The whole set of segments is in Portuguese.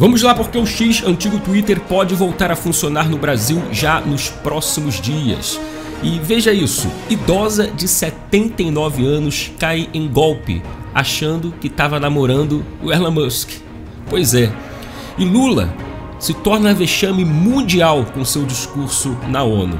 Vamos lá porque o X, antigo Twitter, pode voltar a funcionar no Brasil já nos próximos dias. E veja isso: idosa de 79 anos cai em golpe, achando que estava namorando o Elon Musk. Pois é. E Lula se torna vexame mundial com seu discurso na ONU.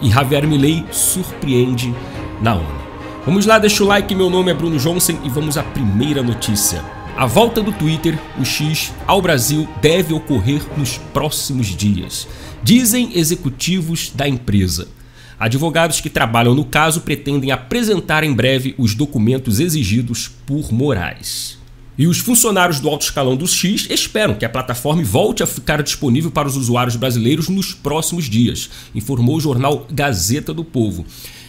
E Javier Milei surpreende na ONU. Vamos lá, deixa o like. Meu nome é Bruno Johnson e vamos à primeira notícia. A volta do Twitter, o X, ao Brasil deve ocorrer nos próximos dias, dizem executivos da empresa. Advogados que trabalham no caso pretendem apresentar em breve os documentos exigidos por Moraes. E os funcionários do alto escalão do X esperam que a plataforma volte a ficar disponível para os usuários brasileiros nos próximos dias, informou o jornal Gazeta do Povo.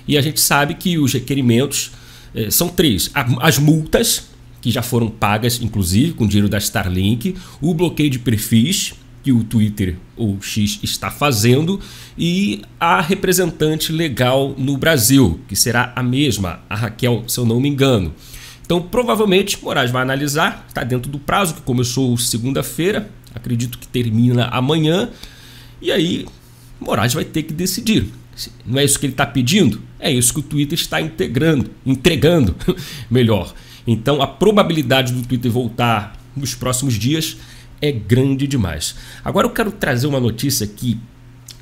E a gente sabe que os requerimentos eh, são três: as multas, que já foram pagas, inclusive, com dinheiro da Starlink, o bloqueio de perfis que o Twitter ou X está fazendo e a representante legal no Brasil, que será a mesma, a Raquel, se eu não me engano. Então, provavelmente, Moraes vai analisar, está dentro do prazo que começou segunda-feira, acredito que termina amanhã, e aí Moraes vai ter que decidir. Não é isso que ele está pedindo? É isso que o Twitter está integrando, entregando, melhor. Então a probabilidade do Twitter voltar nos próximos dias é grande demais. Agora eu quero trazer uma notícia que,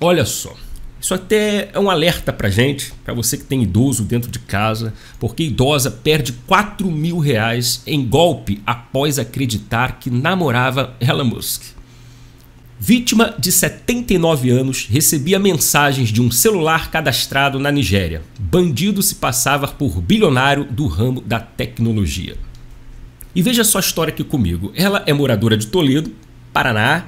olha só, isso até é um alerta para gente, para você que tem idoso dentro de casa, porque idosa perde 4 mil reais em golpe após acreditar que namorava Elon Musk. Vítima de 79 anos, recebia mensagens de um celular cadastrado na Nigéria. Bandido se passava por bilionário do ramo da tecnologia. E veja só a história aqui comigo. Ela é moradora de Toledo, Paraná.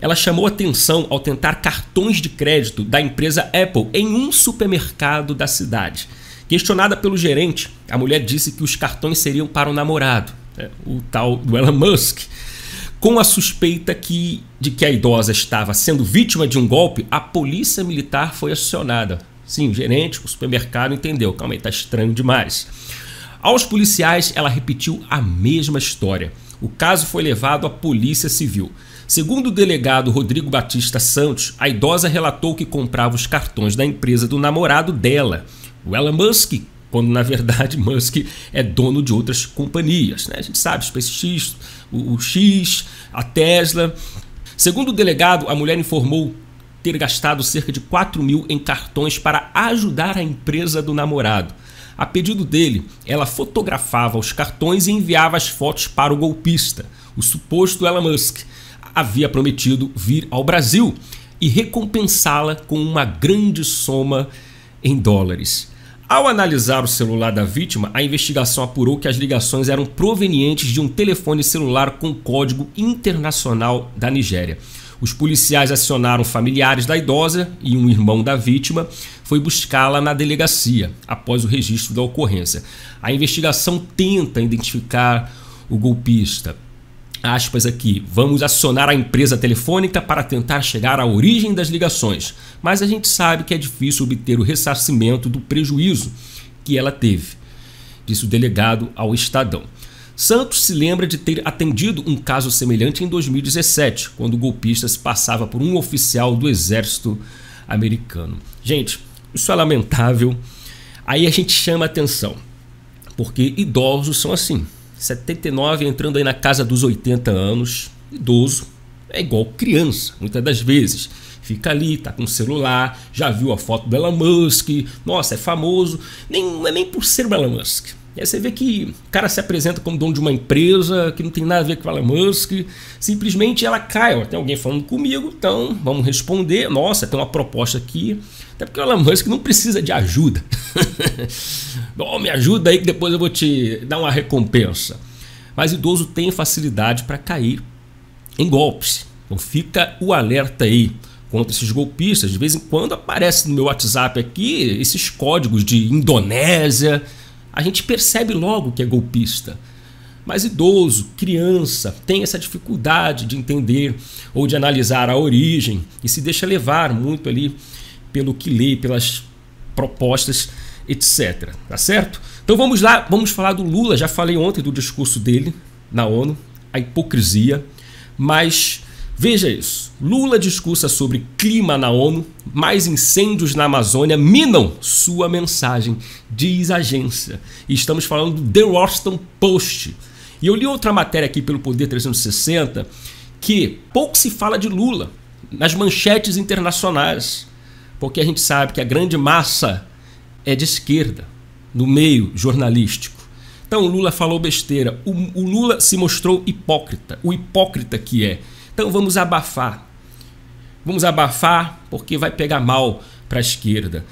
Ela chamou atenção ao tentar cartões de crédito da empresa Apple em um supermercado da cidade. Questionada pelo gerente, a mulher disse que os cartões seriam para o namorado, né? o tal do Elon Musk. Com a suspeita que, de que a idosa estava sendo vítima de um golpe, a polícia militar foi acionada. Sim, o gerente, o supermercado entendeu. Calma aí, tá estranho demais. Aos policiais, ela repetiu a mesma história. O caso foi levado à Polícia Civil. Segundo o delegado Rodrigo Batista Santos, a idosa relatou que comprava os cartões da empresa do namorado dela, o Elon Musk, quando na verdade Musk é dono de outras companhias. Né? A gente sabe, SpaceX, o, o X, a Tesla. Segundo o delegado, a mulher informou ter gastado cerca de 4 mil em cartões para ajudar a empresa do namorado. A pedido dele, ela fotografava os cartões e enviava as fotos para o golpista. O suposto Elon Musk havia prometido vir ao Brasil e recompensá-la com uma grande soma em dólares. Ao analisar o celular da vítima, a investigação apurou que as ligações eram provenientes de um telefone celular com código internacional da Nigéria. Os policiais acionaram familiares da idosa e um irmão da vítima foi buscá-la na delegacia após o registro da ocorrência. A investigação tenta identificar o golpista, aspas aqui, vamos acionar a empresa telefônica para tentar chegar à origem das ligações, mas a gente sabe que é difícil obter o ressarcimento do prejuízo que ela teve, disse o delegado ao Estadão. Santos se lembra de ter atendido um caso semelhante em 2017, quando o golpista se passava por um oficial do exército americano. Gente, isso é lamentável. Aí a gente chama atenção, porque idosos são assim. 79 entrando aí na casa dos 80 anos, idoso, é igual criança, muitas das vezes. Fica ali, tá com o celular, já viu a foto do Elon Musk, nossa, é famoso, nem, é nem por ser o Elon Musk. E aí você vê que o cara se apresenta como dono de uma empresa que não tem nada a ver com o Elon Musk, simplesmente ela cai, ó, tem alguém falando comigo, então vamos responder, nossa, tem uma proposta aqui, até porque o Elon Musk não precisa de ajuda. Bom, me ajuda aí que depois eu vou te dar uma recompensa. Mas idoso tem facilidade para cair em golpes, então fica o alerta aí contra esses golpistas. De vez em quando aparece no meu WhatsApp aqui esses códigos de Indonésia, a gente percebe logo que é golpista. Mas idoso, criança, tem essa dificuldade de entender ou de analisar a origem e se deixa levar muito ali pelo que lê, pelas propostas, etc. Tá certo? Então vamos lá, vamos falar do Lula. Já falei ontem do discurso dele na ONU, a hipocrisia, mas Veja isso. Lula discursa sobre clima na ONU, mais incêndios na Amazônia minam sua mensagem, diz a agência. E estamos falando do The Washington Post. E eu li outra matéria aqui pelo Poder 360 que pouco se fala de Lula nas manchetes internacionais, porque a gente sabe que a grande massa é de esquerda, no meio jornalístico. Então Lula falou besteira. O, o Lula se mostrou hipócrita, o hipócrita que é. Então vamos abafar. Vamos abafar porque vai pegar mal para a esquerda.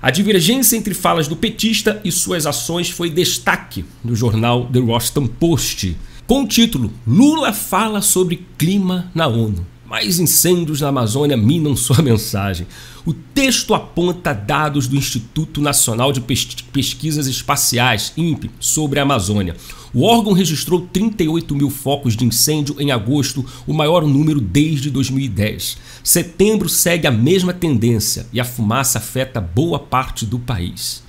A divergência entre falas do petista e suas ações foi destaque no jornal The Washington Post, com o título Lula fala sobre clima na ONU. Mais incêndios na Amazônia minam sua mensagem. O texto aponta dados do Instituto Nacional de Pesquisas Espaciais, INPE, sobre a Amazônia. O órgão registrou 38 mil focos de incêndio em agosto, o maior número desde 2010. Setembro segue a mesma tendência e a fumaça afeta boa parte do país.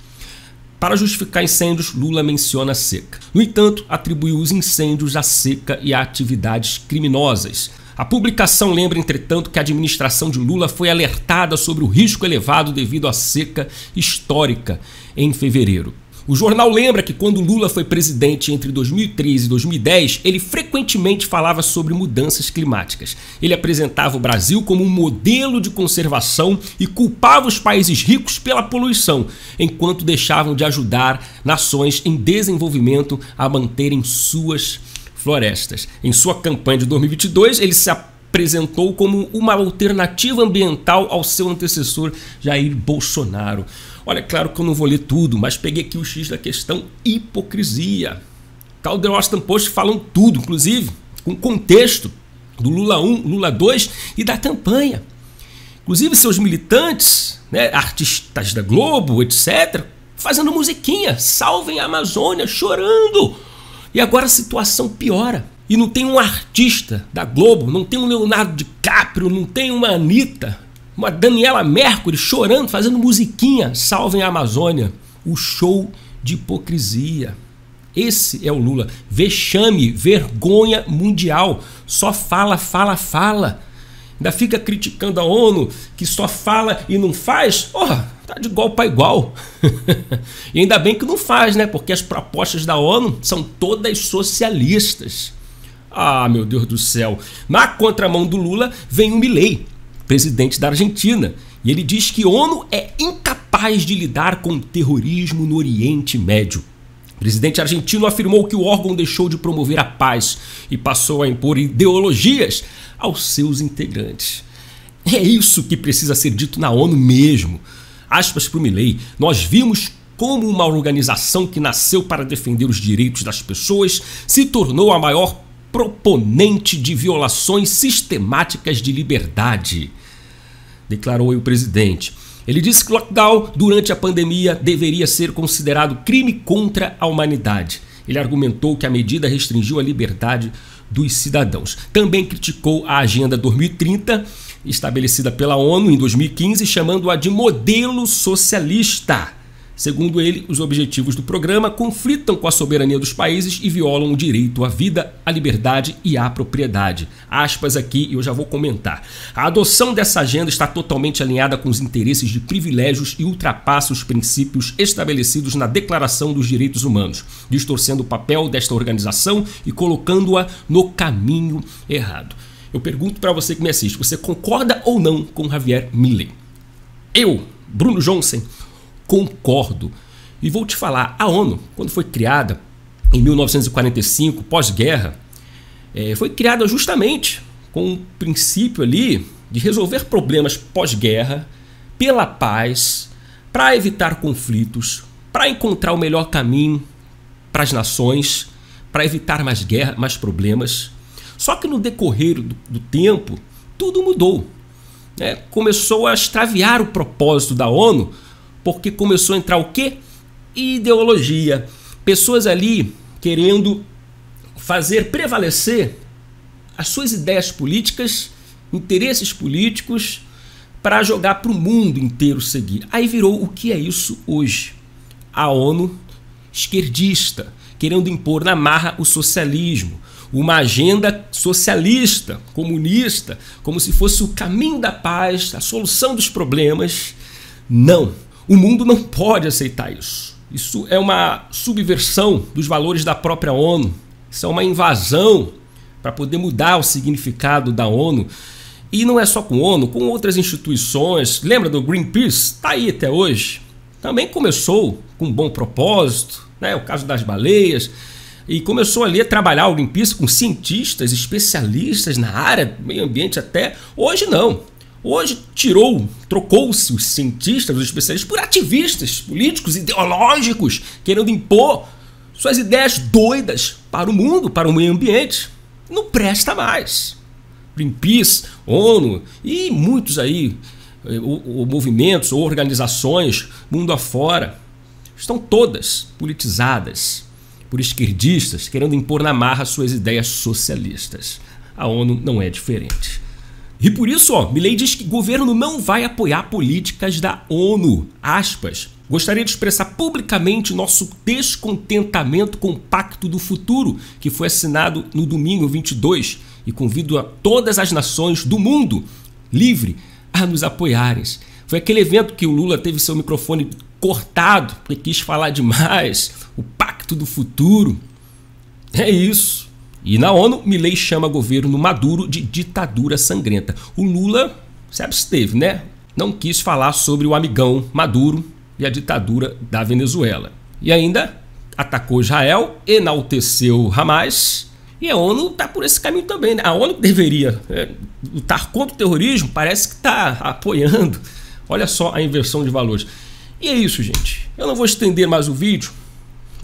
Para justificar incêndios, Lula menciona a seca. No entanto, atribuiu os incêndios à seca e a atividades criminosas. A publicação lembra, entretanto, que a administração de Lula foi alertada sobre o risco elevado devido à seca histórica em fevereiro. O jornal lembra que quando Lula foi presidente entre 2003 e 2010, ele frequentemente falava sobre mudanças climáticas. Ele apresentava o Brasil como um modelo de conservação e culpava os países ricos pela poluição, enquanto deixavam de ajudar nações em desenvolvimento a manterem suas florestas. Em sua campanha de 2022, ele se apresentou como uma alternativa ambiental ao seu antecessor Jair Bolsonaro. Olha, é claro que eu não vou ler tudo, mas peguei aqui o X da questão hipocrisia. Calder Austin Post falam tudo, inclusive com contexto do Lula 1, Lula 2 e da campanha. Inclusive seus militantes, né, artistas da Globo, etc., fazendo musiquinha, salvem a Amazônia, chorando e agora a situação piora. E não tem um artista da Globo, não tem um Leonardo DiCaprio, não tem uma Anitta, uma Daniela Mercury chorando, fazendo musiquinha, salvem a Amazônia. O show de hipocrisia. Esse é o Lula. Vexame, vergonha mundial. Só fala, fala, fala ainda fica criticando a ONU, que só fala e não faz, porra, tá de igual para igual. e ainda bem que não faz, né? Porque as propostas da ONU são todas socialistas. Ah, meu Deus do céu. Na contramão do Lula vem o Milei, presidente da Argentina, e ele diz que a ONU é incapaz de lidar com o terrorismo no Oriente Médio. O presidente argentino afirmou que o órgão deixou de promover a paz e passou a impor ideologias aos seus integrantes. É isso que precisa ser dito na ONU mesmo. Aspas para o Milley, nós vimos como uma organização que nasceu para defender os direitos das pessoas se tornou a maior proponente de violações sistemáticas de liberdade, declarou o presidente. Ele disse que o lockdown durante a pandemia deveria ser considerado crime contra a humanidade. Ele argumentou que a medida restringiu a liberdade dos cidadãos. Também criticou a Agenda 2030, estabelecida pela ONU em 2015, chamando-a de modelo socialista. Segundo ele, os objetivos do programa conflitam com a soberania dos países e violam o direito à vida, à liberdade e à propriedade. Aspas aqui e eu já vou comentar. A adoção dessa agenda está totalmente alinhada com os interesses de privilégios e ultrapassa os princípios estabelecidos na Declaração dos Direitos Humanos, distorcendo o papel desta organização e colocando-a no caminho errado. Eu pergunto para você que me assiste, você concorda ou não com Javier Milley? Eu, Bruno Johnson, concordo. E vou te falar, a ONU, quando foi criada em 1945, pós-guerra, é, foi criada justamente com o um princípio ali de resolver problemas pós-guerra pela paz, para evitar conflitos, para encontrar o melhor caminho para as nações, para evitar mais guerra, mais problemas. Só que no decorrer do, do tempo, tudo mudou. Né? Começou a extraviar o propósito da ONU porque começou a entrar o quê? Ideologia. Pessoas ali querendo fazer prevalecer as suas ideias políticas, interesses políticos, para jogar para o mundo inteiro seguir. Aí virou o que é isso hoje? A ONU esquerdista, querendo impor na marra o socialismo, uma agenda socialista, comunista, como se fosse o caminho da paz, a solução dos problemas. Não, o mundo não pode aceitar isso. Isso é uma subversão dos valores da própria ONU. Isso é uma invasão para poder mudar o significado da ONU. E não é só com a ONU, com outras instituições. Lembra do Greenpeace? Está aí até hoje. Também começou com um bom propósito, né? o caso das baleias. E começou ali a trabalhar o Greenpeace com cientistas, especialistas na área, meio ambiente até. Hoje não. Hoje tirou, trocou-se os cientistas, os especialistas, por ativistas políticos, ideológicos, querendo impor suas ideias doidas para o mundo, para o meio ambiente. Não presta mais. Greenpeace, ONU e muitos aí, eh, movimentos organizações mundo afora, estão todas politizadas por esquerdistas querendo impor na marra suas ideias socialistas. A ONU não é diferente. E por isso, ó, Milley diz que governo não vai apoiar políticas da ONU. Aspas. Gostaria de expressar publicamente nosso descontentamento com o Pacto do Futuro, que foi assinado no domingo 22, e convido a todas as nações do mundo livre a nos apoiarem. Foi aquele evento que o Lula teve seu microfone cortado porque quis falar demais. O Pacto do Futuro. É isso. E na ONU, Milley chama governo Maduro de ditadura sangrenta. O Lula se absteve, né? Não quis falar sobre o amigão Maduro e a ditadura da Venezuela. E ainda atacou Israel, enalteceu Hamas. E a ONU está por esse caminho também. Né? A ONU deveria é, lutar contra o terrorismo, parece que está apoiando. Olha só a inversão de valores. E é isso, gente. Eu não vou estender mais o vídeo.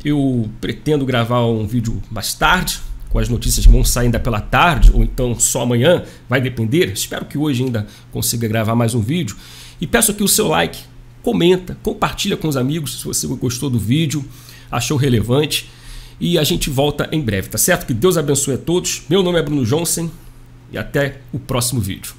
Eu pretendo gravar um vídeo mais tarde, com as notícias que vão sair ainda pela tarde ou então só amanhã, vai depender. Espero que hoje ainda consiga gravar mais um vídeo. E peço aqui o seu like, comenta, compartilha com os amigos se você gostou do vídeo, achou relevante. E a gente volta em breve, tá certo? Que Deus abençoe a todos. Meu nome é Bruno Johnson e até o próximo vídeo.